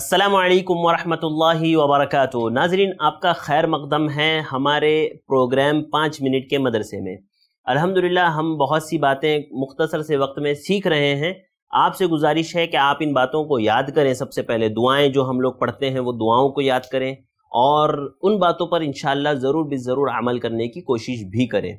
अस्सलाम वालेकुम वरहमतुल्लाहि वबरकatuह नाजरीन आपका खैर मकदम है हमारे प्रोग्राम पाँच मिनट के मदरसे में अल्हम्दुलिल्लाह हम बहुत सी बातें मुख्तसर से वक्त में सीख रहे हैं आपसे गुजारिश है कि आप इन बातों को याद करें सबसे पहले दुआएं जो हम लोग पढ़ते हैं वो दुआओं को याद करें और उन बातों पर इन ज़रूर भी ज़रूर अमल करने की कोशिश भी करें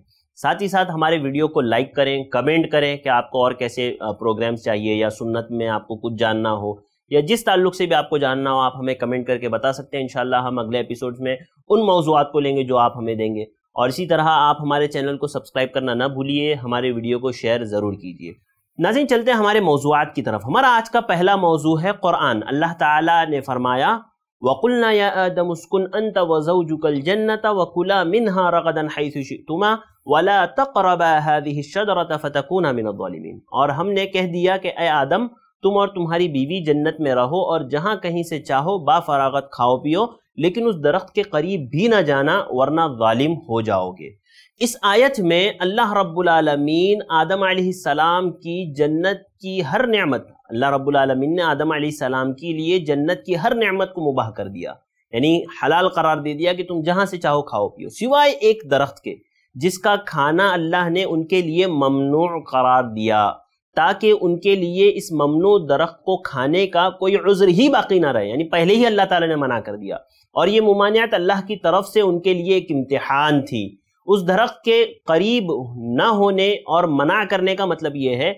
साथ ही साथ हमारे वीडियो को लाइक करें कमेंट करें कि आपको और कैसे प्रोग्राम्स चाहिए या सुन्नत में आपको कुछ जानना हो या जिस ताल्लुक से भी आपको जानना हो आप हमें कमेंट करके बता सकते हैं इनशाला हम अगले एपिसोड में उन मौजूद को लेंगे जो आप हमें देंगे और इसी तरह आप हमारे चैनल को सब्सक्राइब करना ना भूलिए हमारे वीडियो को शेयर ज़रूर कीजिए नाजिन चलते हैं हमारे मौजूद की तरफ हमारा आज का पहला मौजू है क़ुरान अल्लाह ताला ने फरमाया वकुलना अंत जन्नत वकुला रगदन वला और हमने कह दिया कि ए आदम तुम और तुम्हारी बीवी जन्नत में रहो और जहाँ कहीं से चाहो बाफरागत खाओ पियो लेकिन उस दरख्त के करीब भी ना जाना वरना ालिम हो जाओगे इस आयत में अल्लाह रब्बुलमीन आदम सलाम की जन्नत की हर नेमत अल्लाह रब्बुलमीन ने आदम सलाम के लिए जन्नत की हर नेमत को मुबाह कर दिया यानी हलाल करार दे दिया कि तुम जहाँ से चाहो खाओ पियो सिवाय एक दरख्त के जिसका खाना अल्लाह ने उनके लिए ममनू करार दिया ताकि उनके लिए इस ममनो दरख्त को खाने का कोई उज्र ही बाकी ना रहे यानी पहले ही अल्लाह ताला ने मना कर दिया और ये ममानियत अल्लाह की तरफ से उनके लिए एक इम्तहान थी उस दरख्त के करीब न होने और मना करने का मतलब ये है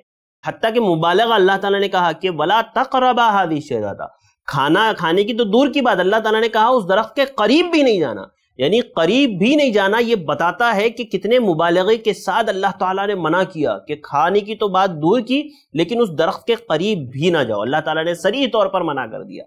हती कि मुबालग अल्लाह ताला ने कहा कि वला तकरबा हादी शहजादा खाना खाने की तो दूर की बात अल्लाह ताला ने कहा उस दरख्त के करीब भी नहीं जाना यानी करीब भी नहीं जाना ये बताता है कि कितने मुबालगे के साथ अल्लाह ताला ने मना किया कि खाने की तो बात दूर की लेकिन उस दरख्त के करीब भी ना जाओ अल्लाह ताला ने सरी तौर पर मना कर दिया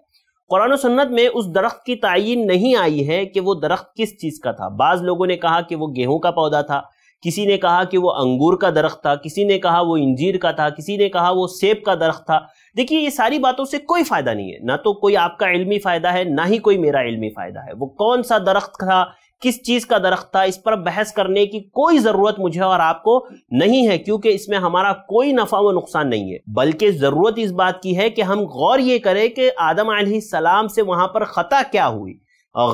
कुरान सन्नत में उस दरख्त की तयन नहीं आई है कि वो दरख्त किस चीज़ का था बाज़ लोगों ने कहा कि वो गेहूं का पौधा था किसी ने कहा कि वो अंगूर का दरख्त था किसी ने कहा वो इंजीर का था किसी ने कहा वो सेब का दरख्त था देखिए ये सारी बातों से कोई फ़ायदा नहीं है ना तो कोई आपका इलमी फ़ायदा है ना ही कोई मेरा इलमी फ़ायदा है वो कौन सा दरख्त था किस चीज़ का दरख्त था इस पर बहस करने की कोई ज़रूरत मुझे और आपको नहीं है क्योंकि इसमें हमारा कोई नफ़ा व नुकसान नहीं है बल्कि ज़रूरत इस बात की है कि हम गौर ये करें कि आदम सलाम से वहां पर ख़ता क्या हुई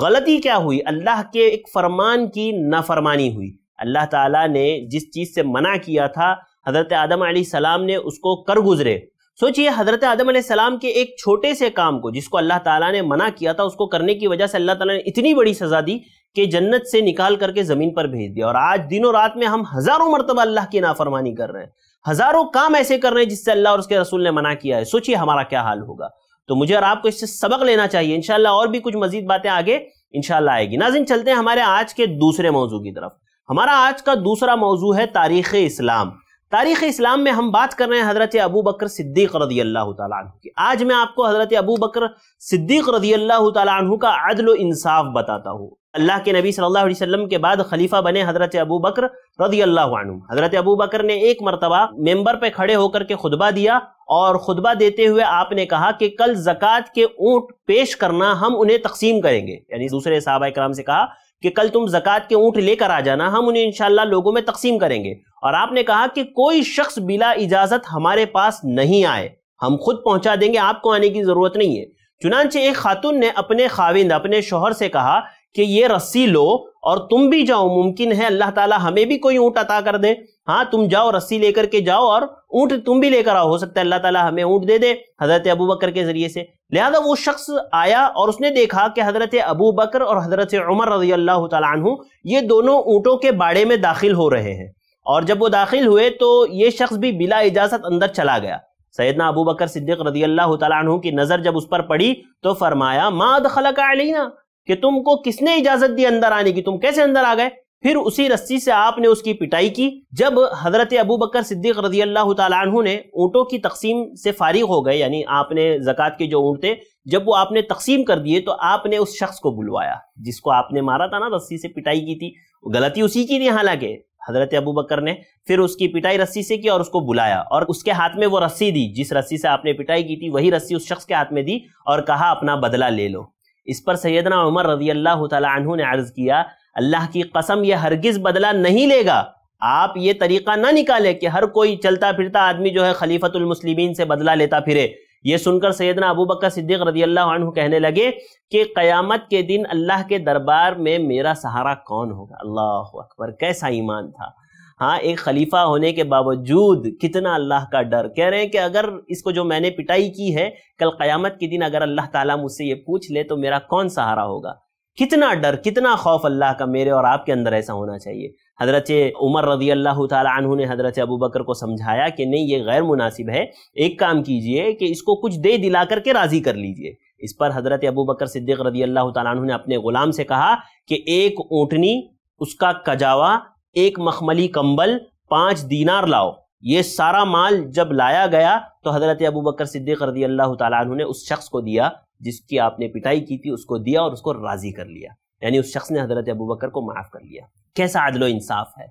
गलती क्या हुई अल्लाह के एक फरमान की नाफरमानी हुई अल्लाह ताला ने जिस चीज़ से मना किया था हज़रत आदम सलाम ने उसको कर गुजरे सोचिए हजरत आदम सलाम के एक छोटे से काम को जिसको अल्लाह ताला ने मना किया था उसको करने की वजह से अल्लाह ताला ने इतनी बड़ी सजा दी कि जन्नत से निकाल करके ज़मीन पर भेज दिया और आज दिनों रात में हम हज़ारों मरतबा अल्लाह की नाफरमानी कर रहे हैं हज़ारों काम ऐसे कर रहे हैं जिससे अल्लाह और उसके रसूल ने मना किया है सोचिए हमारा क्या हाल होगा तो मुझे और आपको इससे सबक लेना चाहिए इनशाला और भी कुछ मजीद बातें आगे इनशाला आएगी नाजिन चलते हैं हमारे आज के दूसरे मौजू की तरफ हमारा आज का दूसरा मौजू है तारीख़ इस्लाम तारीख़ इस्लाम में हम बात कर रहे हैं हज़रत अबू बकर सिद्दीक़ रदी अल्लाह तु की आज मैं आपको हज़रत अबू बकर सिद्दीक़ रदी अल्लाह तु का अदल इंसाफ बताता हूँ अल्लाह के नबी सल्लल्लाहु अलैहि वसल्लम के बाद खलीफा बने हज़रत अबू बकर रदी अल्लाह हज़रत अबू बकर ने एक मरतबा मेंबर पे खड़े होकर के खुतबा दिया और खुतबा देते हुए आपने कहा कि कल जक़ात के ऊँट पेश करना हम उन्हें तकसीम करेंगे यानी दूसरे साहबा कराम से कहा कि कल तुम जक़ात के ऊँट लेकर आ जाना हम उन्हें इनशाला लोगों में तकसीम करेंगे और आपने कहा कि कोई शख्स बिला इजाज़त हमारे पास नहीं आए हम खुद पहुँचा देंगे आपको आने की ज़रूरत नहीं है चुनानचे एक खातून ने अपने खाविंद अपने शोहर से कहा कि ये रस्सी लो और तुम भी जाओ मुमकिन है अल्लाह ताला हमें भी कोई ऊंट अता कर दे हाँ तुम जाओ रस्सी लेकर के जाओ और ऊंट तुम भी लेकर आओ हो सकता है अल्लाह ताला हमें ऊँट दे दे हज़रत अबू बकर के ज़रिए से लिहाजा वो शख्स आया और उसने देखा कि हज़रत अबू बकर और हज़रत उमर रजी अल्लाह तु ये दोनों ऊँटों के बाड़े में दाखिल हो रहे हैं और जब वो दाखिल हुए तो ये शख्स भी बिला इजाज़त अंदर चला गया सैदना अबू बकर सिद्दीक रजी अल्लाह तु की नज़र जब उस पर पड़ी तो फरमाया माद खलक अलीना कि तुमको किसने इजाजत दी अंदर आने की तुम कैसे अंदर आ गए फिर उसी रस्सी से आपने उसकी पिटाई की जब हजरत अबू बकर सिद्दीक रजी अल्लाह तु ने ऊँटों की तकसीम से फारिग हो गए यानी आपने जक़ात के जो ऊँट थे जब वो आपने तकसीम कर दिए तो आपने उस शख्स को बुलवाया जिसको आपने मारा था ना रस्सी से पिटाई की थी गलती उसी की थी हालांकि हजरत अबू बकर ने फिर उसकी पिटाई रस्सी से की और उसको बुलाया और उसके हाथ में वो रस्सी दी जिस रस्सी से आपने पिटाई की थी वही रस्सी उस शख्स के हाथ में दी और कहा अपना बदला ले लो इस पर सैदना उमर रजी अल्लाह तु ने अर्ज किया अल्लाह की कसम यह हरगिज बदला नहीं लेगा आप ये तरीका ना निकाले कि हर कोई चलता फिरता आदमी जो है खलीफतुल से बदला लेता फिरे ये सुनकर सैदना अबू बकर सिद्दीक रजी अल्लाह कहने लगे कि क़यामत के दिन अल्लाह के दरबार में मेरा सहारा कौन होगा अल्लाह अकबर कैसा ईमान था हाँ एक खलीफा होने के बावजूद कितना अल्लाह का डर कह रहे हैं कि अगर इसको जो मैंने पिटाई की है कल क़यामत के दिन अगर अल्लाह ताला मुझसे ये पूछ ले तो मेरा कौन सहारा होगा कितना डर कितना खौफ अल्लाह का मेरे और आपके अंदर ऐसा होना चाहिए हज़रत उमर रजी अल्लाह तु ने हज़रत अबू बकर को समझाया कि नहीं ये गैर मुनासिब है एक काम कीजिए कि इसको कुछ दे दिला करके राज़ी कर लीजिए इस पर हज़रत अबू बकर सिद्दीक रजी अल्लाह तु ने अपने ग़ुलाम से कहा कि एक ऊँटनी उसका कजावा एक मखमली कंबल पांच दीनार लाओ ये सारा माल जब लाया गया तो हज़रत अबू बकर सिद्दीक रजी अल्लाह तु ने उस शख्स को दिया जिसकी आपने पिटाई की थी उसको दिया और उसको राज़ी कर लिया यानी उस शख्स ने हज़रत अबू बकर को माफ़ कर लिया कैसा आदलो इंसाफ है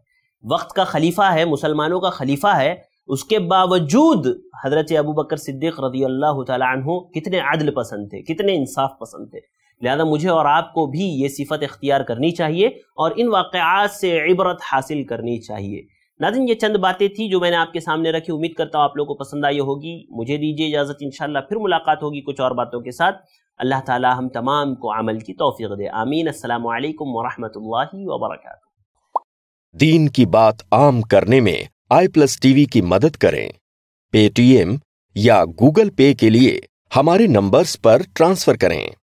वक्त का खलीफा है मुसलमानों का खलीफा है उसके बावजूद हज़रत अबू बकर सिद्दीक रजी अल्लाह तु कितने आदल पसंद थे कितने इंसाफ पसंद थे लिहाजा मुझे और आपको भी ये सिफत इख्तियार करनी चाहिए और इन वाक़ात से इबरत हासिल करनी चाहिए नाजिन ये चंद बातें थी जो मैंने आपके सामने रखी उम्मीद करता हूँ आप लोगों को पसंद आई होगी मुझे दीजिए इजाज़त इन फिर मुलाकात होगी कुछ और बातों के साथ अल्लाह ताला हम तमाम को अमल की तोफ़ी दे आमीन अल्लाम वरहमल वबरक दीन की बात आम करने में आई प्लस टीवी की मदद करें पेटीएम या गूगल पे के लिए हमारे नंबर्स पर ट्रांसफ़र करें